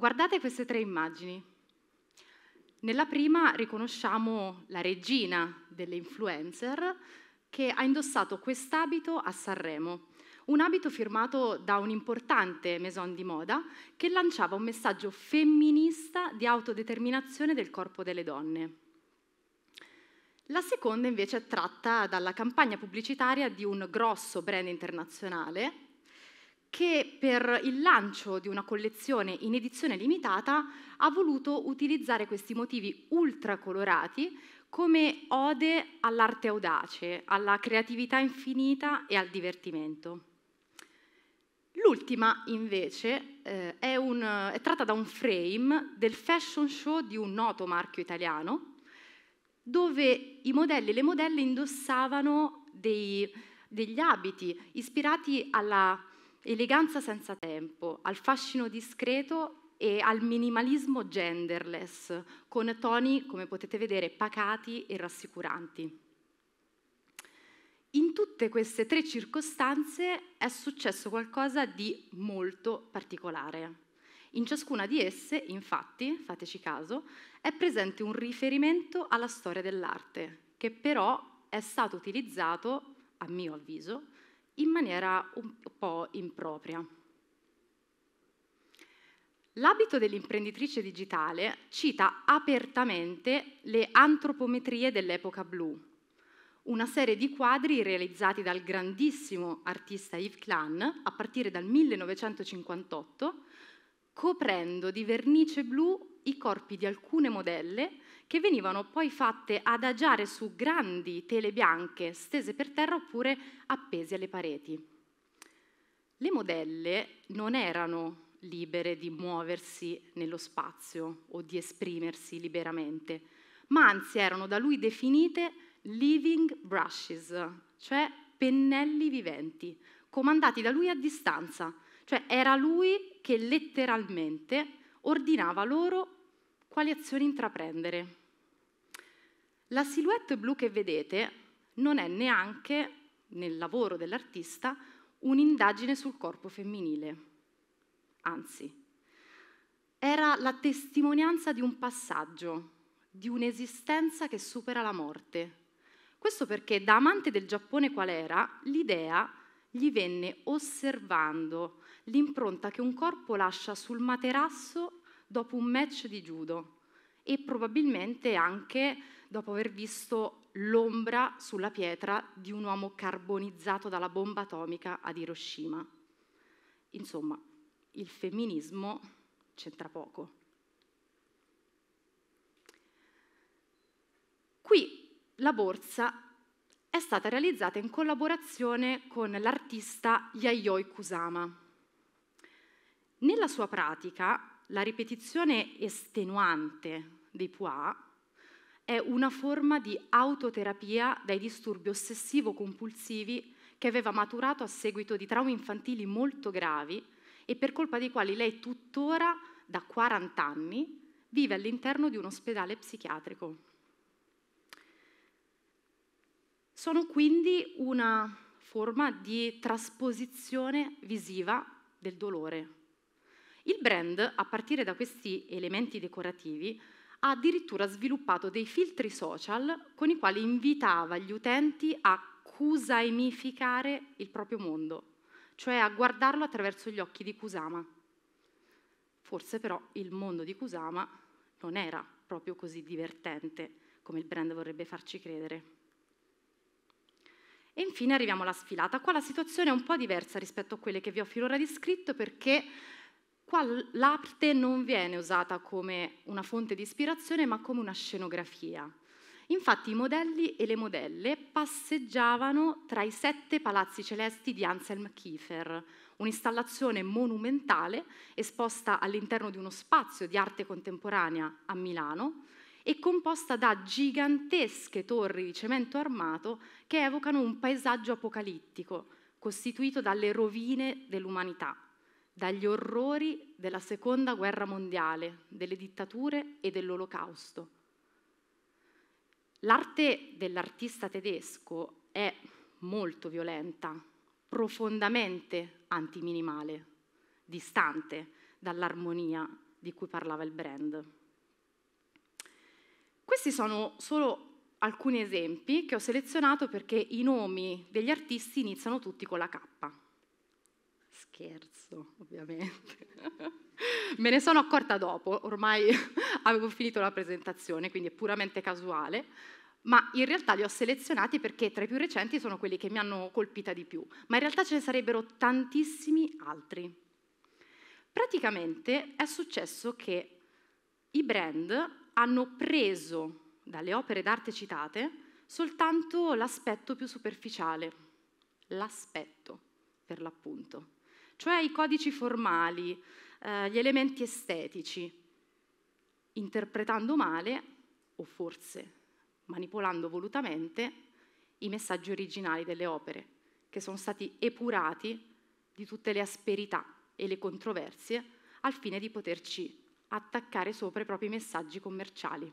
Guardate queste tre immagini. Nella prima riconosciamo la regina delle influencer che ha indossato quest'abito a Sanremo, un abito firmato da un importante maison di moda che lanciava un messaggio femminista di autodeterminazione del corpo delle donne. La seconda invece è tratta dalla campagna pubblicitaria di un grosso brand internazionale che per il lancio di una collezione in edizione limitata ha voluto utilizzare questi motivi ultracolorati come ode all'arte audace, alla creatività infinita e al divertimento. L'ultima, invece, eh, è, un, è tratta da un frame del fashion show di un noto marchio italiano, dove i modelli e le modelle indossavano dei, degli abiti ispirati alla eleganza senza tempo, al fascino discreto e al minimalismo genderless, con toni, come potete vedere, pacati e rassicuranti. In tutte queste tre circostanze è successo qualcosa di molto particolare. In ciascuna di esse, infatti, fateci caso, è presente un riferimento alla storia dell'arte, che però è stato utilizzato, a mio avviso, in maniera un po' impropria. L'abito dell'imprenditrice digitale cita apertamente le antropometrie dell'epoca blu, una serie di quadri realizzati dal grandissimo artista Yves Klein a partire dal 1958, coprendo di vernice blu i corpi di alcune modelle che venivano poi fatte adagiare su grandi tele bianche stese per terra oppure appese alle pareti. Le modelle non erano libere di muoversi nello spazio o di esprimersi liberamente, ma anzi erano da lui definite living brushes, cioè pennelli viventi, comandati da lui a distanza, cioè era lui che letteralmente ordinava loro quali azioni intraprendere. La silhouette blu che vedete non è neanche, nel lavoro dell'artista, un'indagine sul corpo femminile. Anzi, era la testimonianza di un passaggio, di un'esistenza che supera la morte. Questo perché da amante del Giappone qual era, l'idea gli venne osservando l'impronta che un corpo lascia sul materasso dopo un match di judo e probabilmente anche dopo aver visto l'ombra sulla pietra di un uomo carbonizzato dalla bomba atomica ad Hiroshima. Insomma, il femminismo c'entra poco. Qui la borsa è stata realizzata in collaborazione con l'artista Yayoi Kusama. Nella sua pratica, la ripetizione estenuante dei pois è una forma di autoterapia dai disturbi ossessivo-compulsivi che aveva maturato a seguito di traumi infantili molto gravi e per colpa dei quali lei tuttora, da 40 anni, vive all'interno di un ospedale psichiatrico. Sono quindi una forma di trasposizione visiva del dolore. Il brand, a partire da questi elementi decorativi, ha addirittura sviluppato dei filtri social con i quali invitava gli utenti a cusaemificare il proprio mondo, cioè a guardarlo attraverso gli occhi di Kusama. Forse però il mondo di Kusama non era proprio così divertente come il brand vorrebbe farci credere. E infine arriviamo alla sfilata. Qua la situazione è un po' diversa rispetto a quelle che vi ho finora descritto perché qua l'arte non viene usata come una fonte di ispirazione ma come una scenografia. Infatti i modelli e le modelle passeggiavano tra i sette palazzi celesti di Anselm Kiefer, un'installazione monumentale esposta all'interno di uno spazio di arte contemporanea a Milano e composta da gigantesche torri di cemento armato che evocano un paesaggio apocalittico costituito dalle rovine dell'umanità dagli orrori della seconda guerra mondiale, delle dittature e dell'olocausto. L'arte dell'artista tedesco è molto violenta, profondamente antiminimale, distante dall'armonia di cui parlava il brand. Questi sono solo alcuni esempi che ho selezionato perché i nomi degli artisti iniziano tutti con la K. Scherzo, ovviamente. Me ne sono accorta dopo, ormai avevo finito la presentazione, quindi è puramente casuale, ma in realtà li ho selezionati perché tra i più recenti sono quelli che mi hanno colpita di più, ma in realtà ce ne sarebbero tantissimi altri. Praticamente è successo che i brand hanno preso dalle opere d'arte citate soltanto l'aspetto più superficiale, l'aspetto per l'appunto cioè i codici formali, eh, gli elementi estetici, interpretando male, o forse manipolando volutamente, i messaggi originali delle opere, che sono stati epurati di tutte le asperità e le controversie al fine di poterci attaccare sopra i propri messaggi commerciali.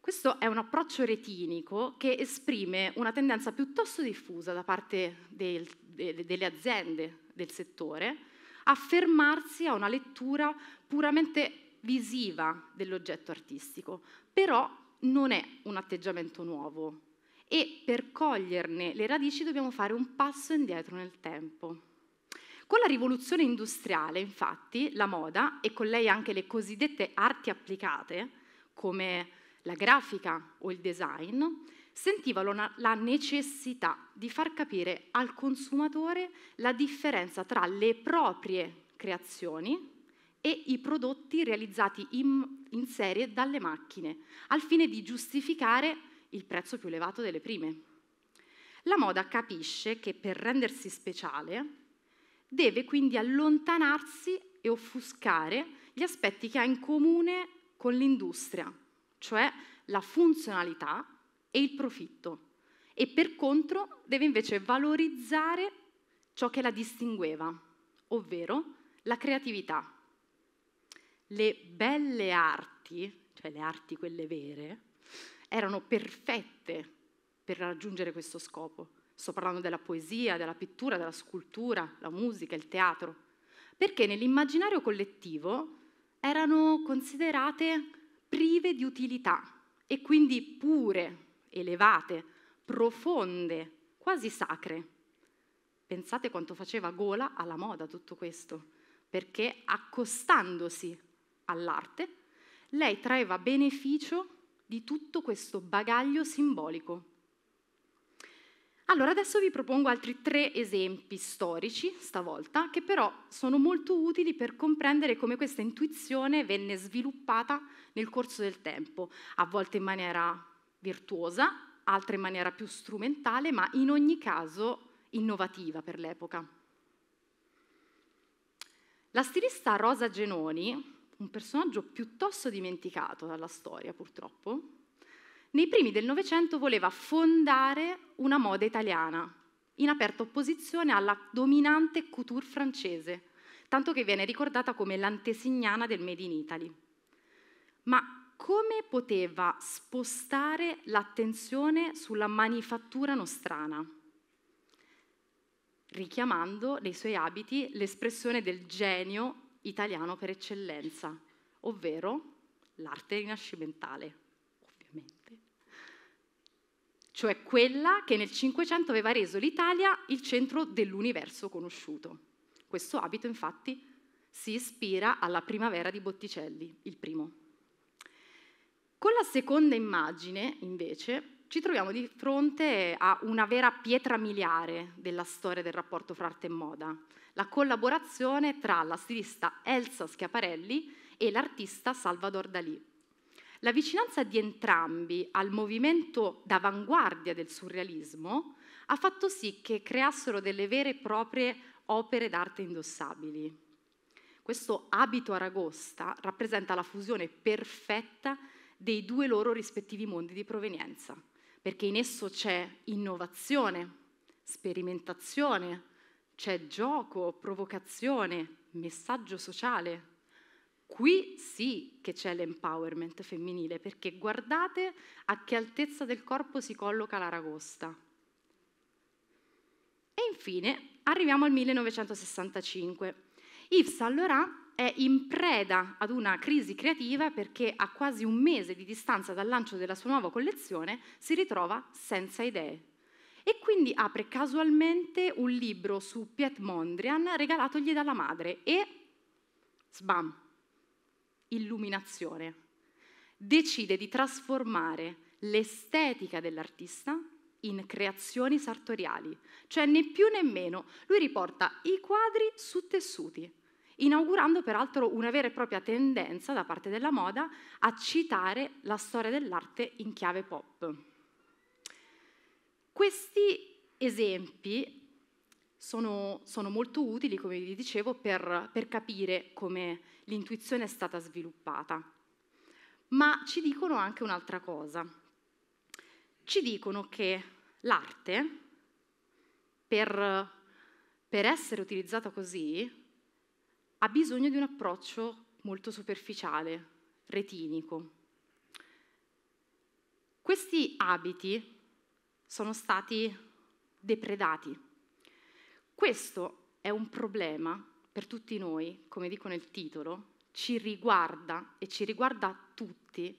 Questo è un approccio retinico che esprime una tendenza piuttosto diffusa da parte del, delle aziende del settore a fermarsi a una lettura puramente visiva dell'oggetto artistico, però non è un atteggiamento nuovo e per coglierne le radici dobbiamo fare un passo indietro nel tempo. Con la rivoluzione industriale, infatti, la moda e con lei anche le cosiddette arti applicate, come la grafica o il design, sentivano la necessità di far capire al consumatore la differenza tra le proprie creazioni e i prodotti realizzati in, in serie dalle macchine, al fine di giustificare il prezzo più elevato delle prime. La moda capisce che per rendersi speciale deve quindi allontanarsi e offuscare gli aspetti che ha in comune con l'industria, cioè la funzionalità e il profitto e per contro deve invece valorizzare ciò che la distingueva, ovvero la creatività. Le belle arti, cioè le arti quelle vere, erano perfette per raggiungere questo scopo. Sto parlando della poesia, della pittura, della scultura, la musica, il teatro, perché nell'immaginario collettivo erano considerate prive di utilità e quindi pure elevate, profonde, quasi sacre. Pensate quanto faceva gola alla moda tutto questo, perché accostandosi all'arte, lei traeva beneficio di tutto questo bagaglio simbolico. Allora adesso vi propongo altri tre esempi storici, stavolta, che però sono molto utili per comprendere come questa intuizione venne sviluppata nel corso del tempo, a volte in maniera virtuosa, altre in maniera più strumentale, ma in ogni caso innovativa per l'epoca. La stilista Rosa Genoni, un personaggio piuttosto dimenticato dalla storia purtroppo, nei primi del Novecento voleva fondare una moda italiana, in aperta opposizione alla dominante couture francese, tanto che viene ricordata come l'antesignana del Made in Italy. Ma come poteva spostare l'attenzione sulla manifattura nostrana, richiamando nei suoi abiti l'espressione del genio italiano per eccellenza, ovvero l'arte rinascimentale, ovviamente, cioè quella che nel Cinquecento aveva reso l'Italia il centro dell'universo conosciuto. Questo abito infatti si ispira alla primavera di Botticelli, il primo. Con la seconda immagine, invece, ci troviamo di fronte a una vera pietra miliare della storia del rapporto fra arte e moda, la collaborazione tra la stilista Elsa Schiaparelli e l'artista Salvador Dalí. La vicinanza di entrambi al movimento d'avanguardia del surrealismo ha fatto sì che creassero delle vere e proprie opere d'arte indossabili. Questo abito aragosta rappresenta la fusione perfetta dei due loro rispettivi mondi di provenienza, perché in esso c'è innovazione, sperimentazione, c'è gioco, provocazione, messaggio sociale. Qui sì che c'è l'empowerment femminile, perché guardate a che altezza del corpo si colloca l'aragosta. E infine arriviamo al 1965. Yves Saint Laurent è in preda ad una crisi creativa perché a quasi un mese di distanza dal lancio della sua nuova collezione si ritrova senza idee. E quindi apre casualmente un libro su Piet Mondrian regalatogli dalla madre e sbam, illuminazione. Decide di trasformare l'estetica dell'artista in creazioni sartoriali, cioè né più né meno, lui riporta i quadri su tessuti inaugurando peraltro una vera e propria tendenza da parte della moda a citare la storia dell'arte in chiave pop. Questi esempi sono, sono molto utili, come vi dicevo, per, per capire come l'intuizione è stata sviluppata. Ma ci dicono anche un'altra cosa. Ci dicono che l'arte, per, per essere utilizzata così, ha bisogno di un approccio molto superficiale, retinico. Questi abiti sono stati depredati. Questo è un problema per tutti noi, come dico nel titolo, ci riguarda e ci riguarda tutti,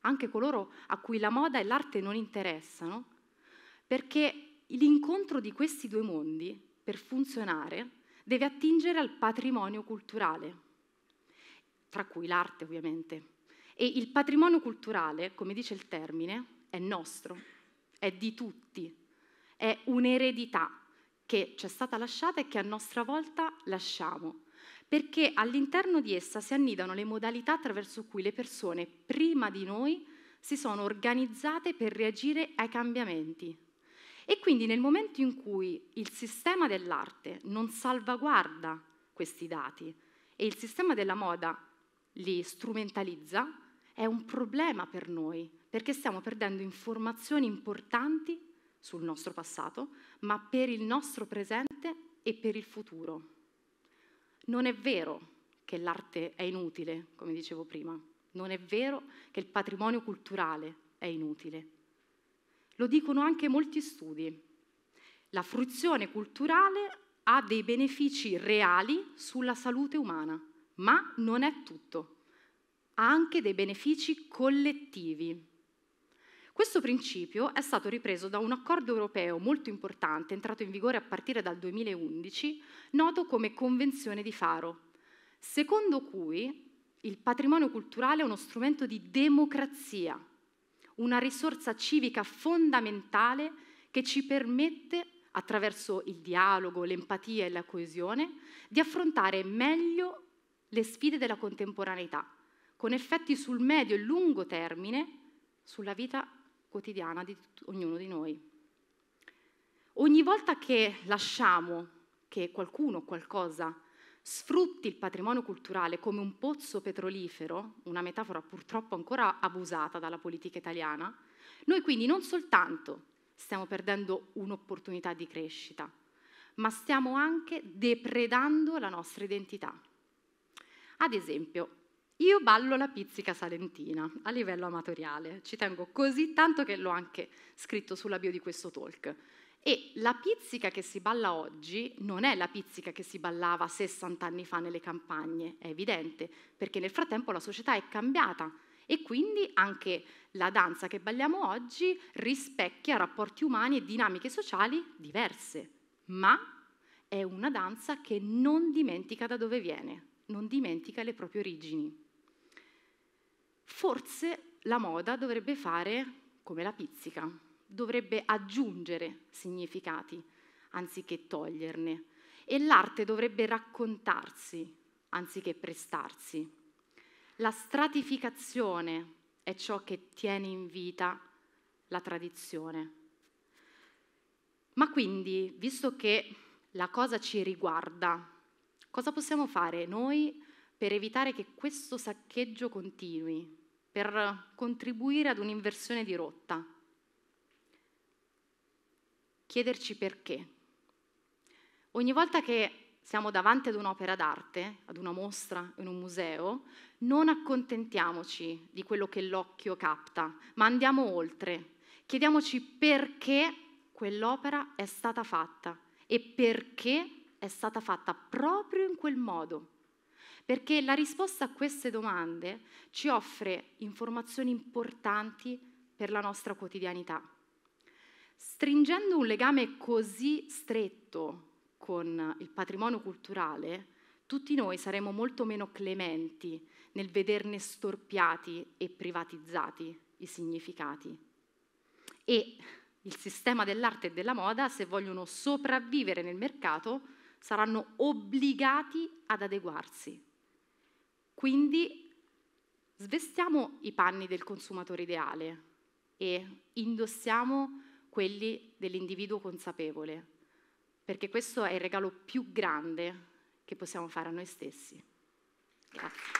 anche coloro a cui la moda e l'arte non interessano, perché l'incontro di questi due mondi, per funzionare, deve attingere al patrimonio culturale, tra cui l'arte ovviamente. E il patrimonio culturale, come dice il termine, è nostro, è di tutti, è un'eredità che ci è stata lasciata e che a nostra volta lasciamo, perché all'interno di essa si annidano le modalità attraverso cui le persone prima di noi si sono organizzate per reagire ai cambiamenti, e quindi nel momento in cui il sistema dell'arte non salvaguarda questi dati e il sistema della moda li strumentalizza, è un problema per noi, perché stiamo perdendo informazioni importanti sul nostro passato, ma per il nostro presente e per il futuro. Non è vero che l'arte è inutile, come dicevo prima, non è vero che il patrimonio culturale è inutile, lo dicono anche molti studi. La fruizione culturale ha dei benefici reali sulla salute umana, ma non è tutto. Ha anche dei benefici collettivi. Questo principio è stato ripreso da un accordo europeo molto importante, entrato in vigore a partire dal 2011, noto come Convenzione di Faro, secondo cui il patrimonio culturale è uno strumento di democrazia una risorsa civica fondamentale che ci permette, attraverso il dialogo, l'empatia e la coesione, di affrontare meglio le sfide della contemporaneità, con effetti sul medio e lungo termine sulla vita quotidiana di ognuno di noi. Ogni volta che lasciamo che qualcuno o qualcosa sfrutti il patrimonio culturale come un pozzo petrolifero, una metafora purtroppo ancora abusata dalla politica italiana, noi quindi non soltanto stiamo perdendo un'opportunità di crescita, ma stiamo anche depredando la nostra identità. Ad esempio, io ballo la pizzica salentina a livello amatoriale, ci tengo così tanto che l'ho anche scritto sulla bio di questo talk. E la pizzica che si balla oggi non è la pizzica che si ballava 60 anni fa nelle campagne, è evidente, perché nel frattempo la società è cambiata e quindi anche la danza che balliamo oggi rispecchia rapporti umani e dinamiche sociali diverse, ma è una danza che non dimentica da dove viene, non dimentica le proprie origini. Forse la moda dovrebbe fare come la pizzica dovrebbe aggiungere significati anziché toglierne e l'arte dovrebbe raccontarsi anziché prestarsi. La stratificazione è ciò che tiene in vita la tradizione. Ma quindi, visto che la cosa ci riguarda, cosa possiamo fare noi per evitare che questo saccheggio continui, per contribuire ad un'inversione di rotta? chiederci perché. Ogni volta che siamo davanti ad un'opera d'arte, ad una mostra, in un museo, non accontentiamoci di quello che l'occhio capta, ma andiamo oltre. Chiediamoci perché quell'opera è stata fatta e perché è stata fatta proprio in quel modo. Perché la risposta a queste domande ci offre informazioni importanti per la nostra quotidianità. Stringendo un legame così stretto con il patrimonio culturale, tutti noi saremo molto meno clementi nel vederne storpiati e privatizzati i significati. E il sistema dell'arte e della moda, se vogliono sopravvivere nel mercato, saranno obbligati ad adeguarsi. Quindi svestiamo i panni del consumatore ideale e indossiamo quelli dell'individuo consapevole, perché questo è il regalo più grande che possiamo fare a noi stessi. Grazie.